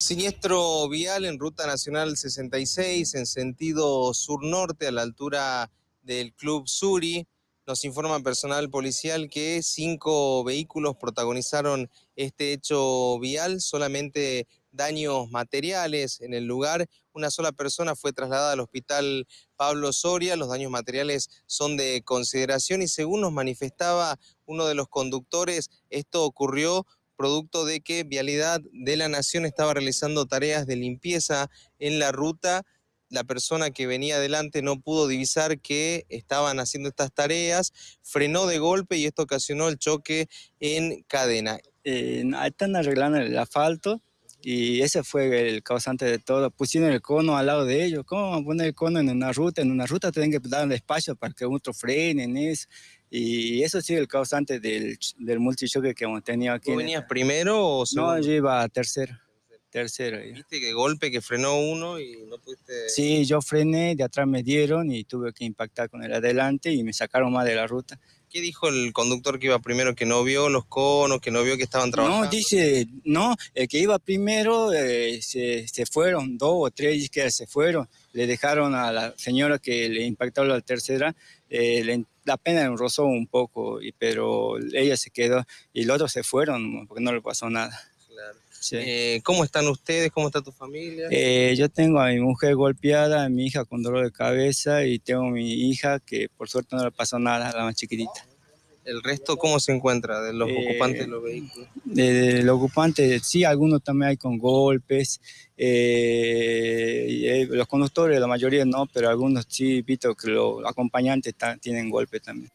Siniestro vial en Ruta Nacional 66 en sentido sur-norte a la altura del Club Suri. Nos informa personal policial que cinco vehículos protagonizaron este hecho vial, solamente daños materiales en el lugar. Una sola persona fue trasladada al hospital Pablo Soria. Los daños materiales son de consideración y según nos manifestaba uno de los conductores, esto ocurrió producto de que Vialidad de la Nación estaba realizando tareas de limpieza en la ruta. La persona que venía adelante no pudo divisar que estaban haciendo estas tareas, frenó de golpe y esto ocasionó el choque en cadena. Eh, están arreglando el asfalto y ese fue el causante de todo. Pusieron el cono al lado de ellos. ¿Cómo poner el cono en una ruta? En una ruta tienen que dar un espacio para que otro frene en eso. Y eso sí, el causante del, del multichoque que hemos tenido aquí. ¿Tú venías primero o segundo? No, yo iba tercero. Tercera. Viste que golpe que frenó uno y no pudiste... Sí, yo frené, de atrás me dieron y tuve que impactar con el adelante y me sacaron más de la ruta. ¿Qué dijo el conductor que iba primero? ¿Que no vio los conos? ¿Que no vio que estaban trabajando? No, dice, no, el que iba primero eh, se, se, fueron, dos o tres que se fueron. Le dejaron a la señora que le impactó la tercera, eh, la pena enrosó un poco, y, pero ella se quedó y los otros se fueron porque no le pasó nada. Eh, ¿Cómo están ustedes? ¿Cómo está tu familia? Eh, yo tengo a mi mujer golpeada, a mi hija con dolor de cabeza y tengo a mi hija que por suerte no le pasó nada, a la más chiquitita. ¿El resto cómo se encuentra de los eh, ocupantes de los vehículos? De, los ocupantes, sí, algunos también hay con golpes. los conductores, la mayoría no, pero algunos sí, visto que los acompañantes tienen golpes también.